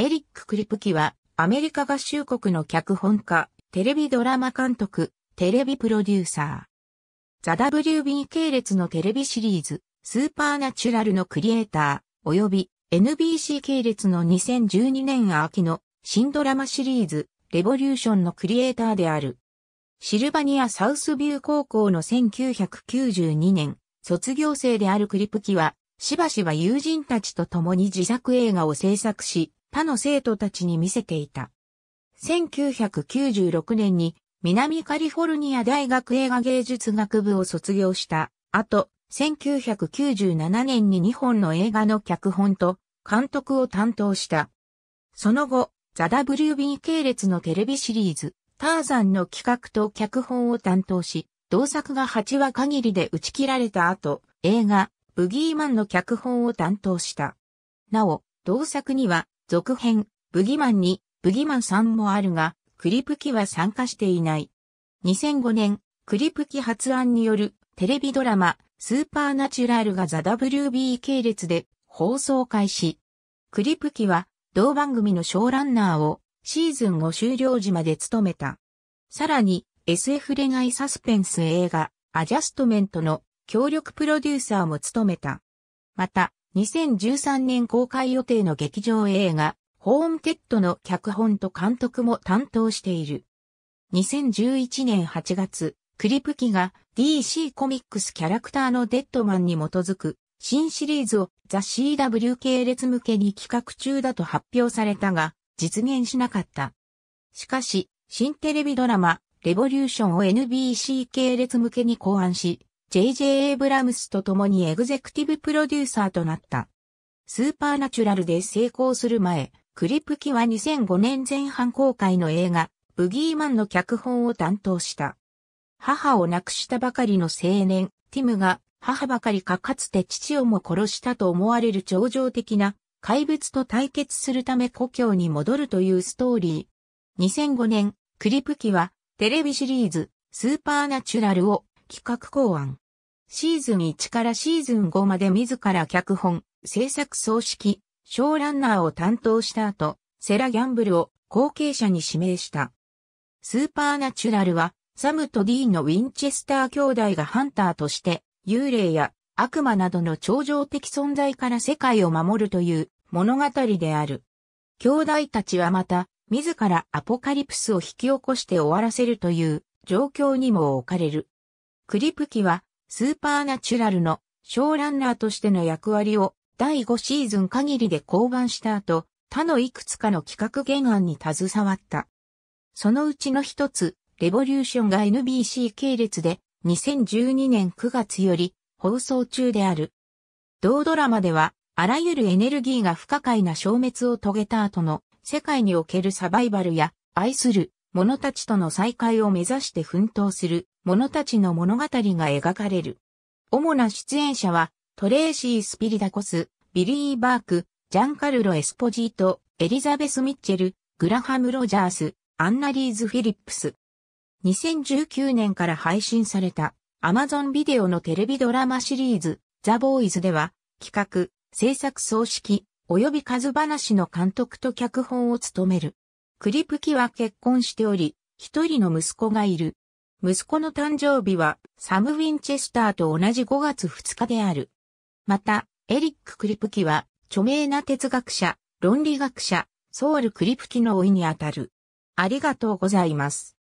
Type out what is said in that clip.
エリック・クリプキは、アメリカ合衆国の脚本家、テレビドラマ監督、テレビプロデューサー。ザ・ WB 系列のテレビシリーズ、スーパーナチュラルのクリエイター、及び NBC 系列の2012年秋の新ドラマシリーズ、レボリューションのクリエイターである。シルバニア・サウスビュー高校の1992年、卒業生であるクリプキは、しばしば友人たちと共に自作映画を制作し、他の生徒たちに見せていた。1996年に南カリフォルニア大学映画芸術学部を卒業した後、1997年に2本の映画の脚本と監督を担当した。その後、ザ・ WB 系列のテレビシリーズ、ターザンの企画と脚本を担当し、同作が8話限りで打ち切られた後、映画、ブギーマンの脚本を担当した。なお、同作には、続編、ブギマン2、ブギマン3もあるが、クリプキは参加していない。2005年、クリプキ発案によるテレビドラマ、スーパーナチュラルがザ・ WB 系列で放送開始。クリプキは同番組のショーランナーをシーズン5終了時まで務めた。さらに SF 恋愛サスペンス映画アジャストメントの協力プロデューサーも務めた。また2013年公開予定の劇場映画、ホーンテッドの脚本と監督も担当している。2011年8月、クリプキが DC コミックスキャラクターのデッドマンに基づく新シリーズをザ・ CW 系列向けに企画中だと発表されたが、実現しなかった。しかし、新テレビドラマ、レボリューションを NBC 系列向けに考案し、J.J. エイブラムスと共にエグゼクティブプロデューサーとなった。スーパーナチュラルで成功する前、クリプキは2005年前半公開の映画、ブギーマンの脚本を担当した。母を亡くしたばかりの青年、ティムが、母ばかりかかつて父をも殺したと思われる超常的な怪物と対決するため故郷に戻るというストーリー。2005年、クリプキはテレビシリーズ、スーパーナチュラルを企画考案。シーズン1からシーズン5まで自ら脚本、制作総指揮、ショーランナーを担当した後、セラ・ギャンブルを後継者に指名した。スーパーナチュラルは、サムとディーンのウィンチェスター兄弟がハンターとして、幽霊や悪魔などの超常的存在から世界を守るという物語である。兄弟たちはまた、自らアポカリプスを引き起こして終わらせるという状況にも置かれる。クリプキはスーパーナチュラルのショーランナーとしての役割を第5シーズン限りで降板した後、他のいくつかの企画原案に携わった。そのうちの一つ、レボリューションが NBC 系列で2012年9月より放送中である。同ドラマでは、あらゆるエネルギーが不可解な消滅を遂げた後の世界におけるサバイバルや愛する者たちとの再会を目指して奮闘する者たちの物語が描かれる。主な出演者は、トレーシー・スピリダコス、ビリー・バーク、ジャンカルロ・エスポジート、エリザベス・ミッチェル、グラハム・ロジャース、アンナリーズ・フィリップス。2019年から配信された Amazon ビデオのテレビドラマシリーズ、ザ・ボーイズでは、企画、制作総指揮、及び数話の監督と脚本を務める。クリプキは結婚しており、一人の息子がいる。息子の誕生日はサム・ウィンチェスターと同じ5月2日である。また、エリック・クリプキは著名な哲学者、論理学者、ソウル・クリプキの老いにあたる。ありがとうございます。